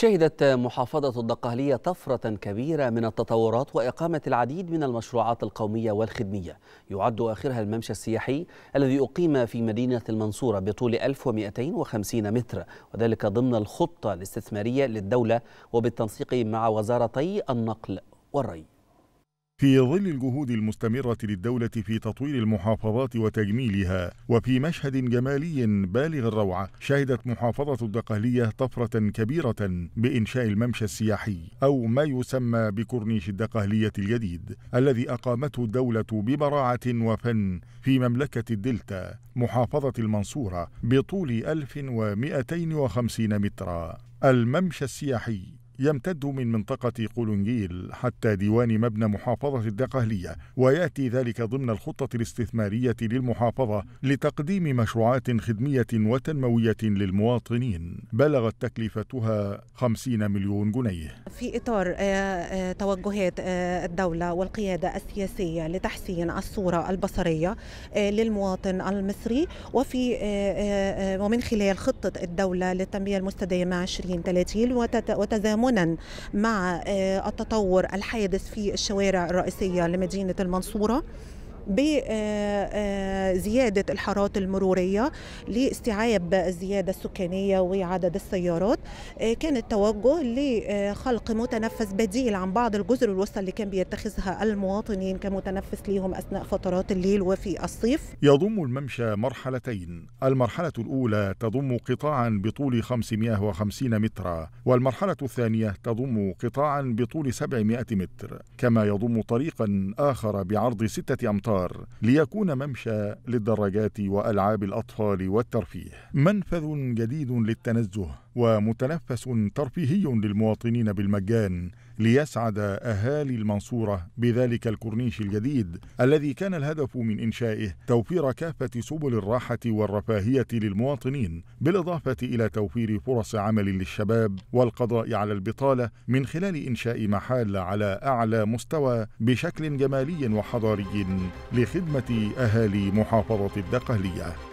شهدت محافظة الدقهلية طفرة كبيرة من التطورات وإقامة العديد من المشروعات القومية والخدمية يعد آخرها الممشى السياحي الذي أقيم في مدينة المنصورة بطول 1250 متر وذلك ضمن الخطة الاستثمارية للدولة وبالتنسيق مع وزارتي النقل والري في ظل الجهود المستمرة للدولة في تطوير المحافظات وتجميلها وفي مشهد جمالي بالغ الروعة شهدت محافظة الدقهلية طفرة كبيرة بإنشاء الممشى السياحي أو ما يسمى بكورنيش الدقهلية الجديد الذي أقامته الدولة ببراعة وفن في مملكة الدلتا محافظة المنصورة بطول 1250 مترا الممشى السياحي يمتد من منطقة قولونجيل حتى ديوان مبنى محافظة الدقهلية ويأتي ذلك ضمن الخطة الاستثمارية للمحافظة لتقديم مشروعات خدمية وتنموية للمواطنين بلغت تكلفتها 50 مليون جنيه في إطار آه، آه، توجهات آه، الدولة والقيادة السياسية لتحسين الصورة البصرية للمواطن المصري وفي ومن خلال خطة الدولة للتنمية المستدامة 2030 وتزامن تعاونا مع آه، التطور الحادث في الشوارع الرئيسية لمدينة المنصورة بزيادة آه، آه، الحارات المرورية لاستيعاب الزيادة السكانية وعدد السيارات آه، كان التوجه لخلق متنفس بديل عن بعض الجزر الوسطى اللي كان بيتخذها المواطنين كمتنفس ليهم أثناء فترات الليل وفي الصيف يضم الممشى مرحلتين المرحلة الأولى تضم قطاعا بطول 550 مترا والمرحلة الثانية تضم قطاعا بطول 700 متر كما يضم طريقا آخر بعرض 6 أمتار الأبرار ليكون ممشى للدراجات وألعاب الأطفال والترفيه منفذ جديد للتنزه ومتنفس ترفيهي للمواطنين بالمجان ليسعد أهالي المنصورة بذلك الكورنيش الجديد الذي كان الهدف من إنشائه توفير كافة سبل الراحة والرفاهية للمواطنين بالإضافة إلى توفير فرص عمل للشباب والقضاء على البطالة من خلال إنشاء محال على أعلى مستوى بشكل جمالي وحضاري لخدمة أهالي محافظة الدقهلية